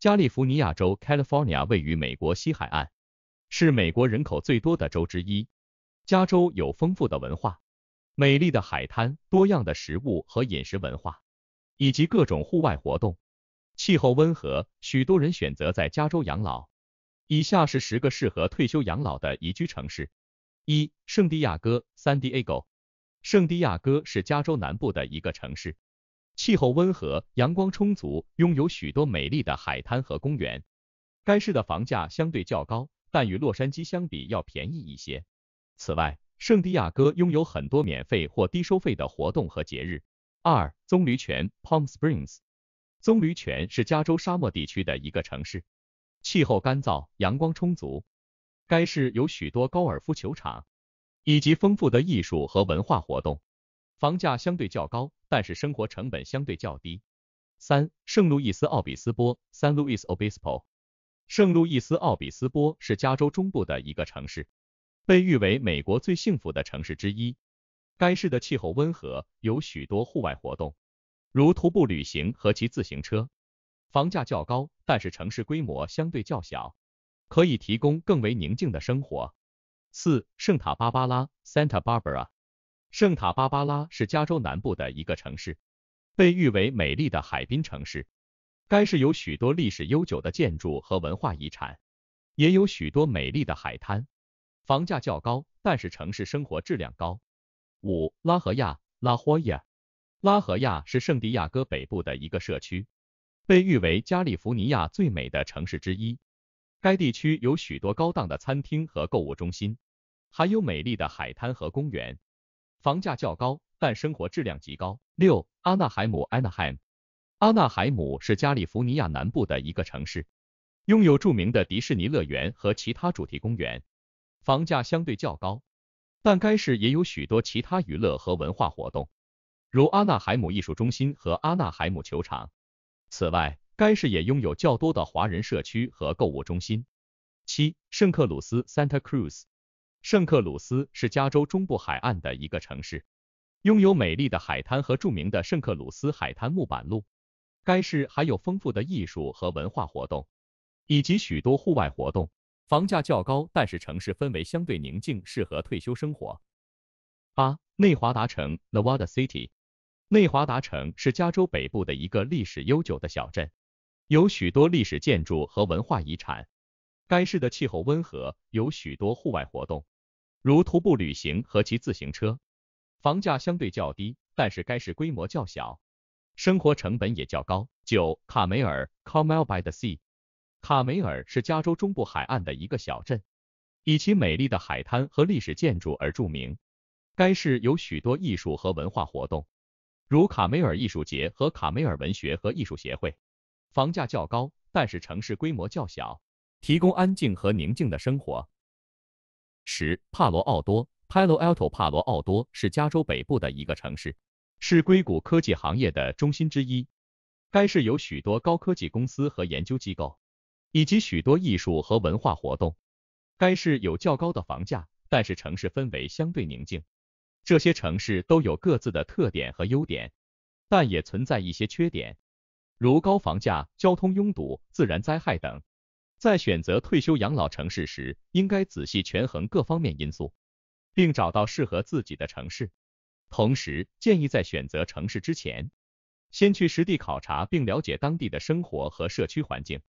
加利福尼亚州 （California） 位于美国西海岸，是美国人口最多的州之一。加州有丰富的文化、美丽的海滩、多样的食物和饮食文化，以及各种户外活动。气候温和，许多人选择在加州养老。以下是十个适合退休养老的宜居城市：一、圣地亚哥 （San Diego）。圣地亚哥是加州南部的一个城市。气候温和，阳光充足，拥有许多美丽的海滩和公园。该市的房价相对较高，但与洛杉矶相比要便宜一些。此外，圣地亚哥拥有很多免费或低收费的活动和节日。二、棕榈泉 （Palm Springs） 棕榈泉是加州沙漠地区的一个城市，气候干燥，阳光充足。该市有许多高尔夫球场，以及丰富的艺术和文化活动，房价相对较高。但是生活成本相对较低。三，圣路易斯奥比斯波 （San Luis Obispo）。圣路易斯奥比斯波是加州中部的一个城市，被誉为美国最幸福的城市之一。该市的气候温和，有许多户外活动，如徒步旅行和骑自行车。房价较高，但是城市规模相对较小，可以提供更为宁静的生活。四，圣塔芭芭拉 （Santa Barbara）。圣塔芭芭拉是加州南部的一个城市，被誉为美丽的海滨城市。该市有许多历史悠久的建筑和文化遗产，也有许多美丽的海滩。房价较高，但是城市生活质量高。五、拉合亚拉霍亚，拉合亚是圣地亚哥北部的一个社区，被誉为加利福尼亚最美的城市之一。该地区有许多高档的餐厅和购物中心，还有美丽的海滩和公园。房价较高，但生活质量极高。六、阿纳海姆 Anaheim。阿纳海姆是加利福尼亚南部的一个城市，拥有著名的迪士尼乐园和其他主题公园，房价相对较高，但该市也有许多其他娱乐和文化活动，如阿纳海姆艺术中心和阿纳海姆球场。此外，该市也拥有较多的华人社区和购物中心。七、圣克鲁斯 Santa Cruz。圣克鲁斯是加州中部海岸的一个城市，拥有美丽的海滩和著名的圣克鲁斯海滩木板路。该市还有丰富的艺术和文化活动，以及许多户外活动。房价较高，但是城市氛围相对宁静，适合退休生活。八、内华达城 （Nevada City） 内华达城是加州北部的一个历史悠久的小镇，有许多历史建筑和文化遗产。该市的气候温和，有许多户外活动。如徒步旅行和骑自行车，房价相对较低，但是该市规模较小，生活成本也较高。九、卡梅尔 （Carmel by the Sea） 卡梅尔是加州中部海岸的一个小镇，以其美丽的海滩和历史建筑而著名。该市有许多艺术和文化活动，如卡梅尔艺术节和卡梅尔文学和艺术协会。房价较高，但是城市规模较小，提供安静和宁静的生活。十帕罗奥多 （Palo Alto） 帕罗奥多是加州北部的一个城市，是硅谷科技行业的中心之一。该市有许多高科技公司和研究机构，以及许多艺术和文化活动。该市有较高的房价，但是城市氛围相对宁静。这些城市都有各自的特点和优点，但也存在一些缺点，如高房价、交通拥堵、自然灾害等。在选择退休养老城市时，应该仔细权衡各方面因素，并找到适合自己的城市。同时，建议在选择城市之前，先去实地考察并了解当地的生活和社区环境。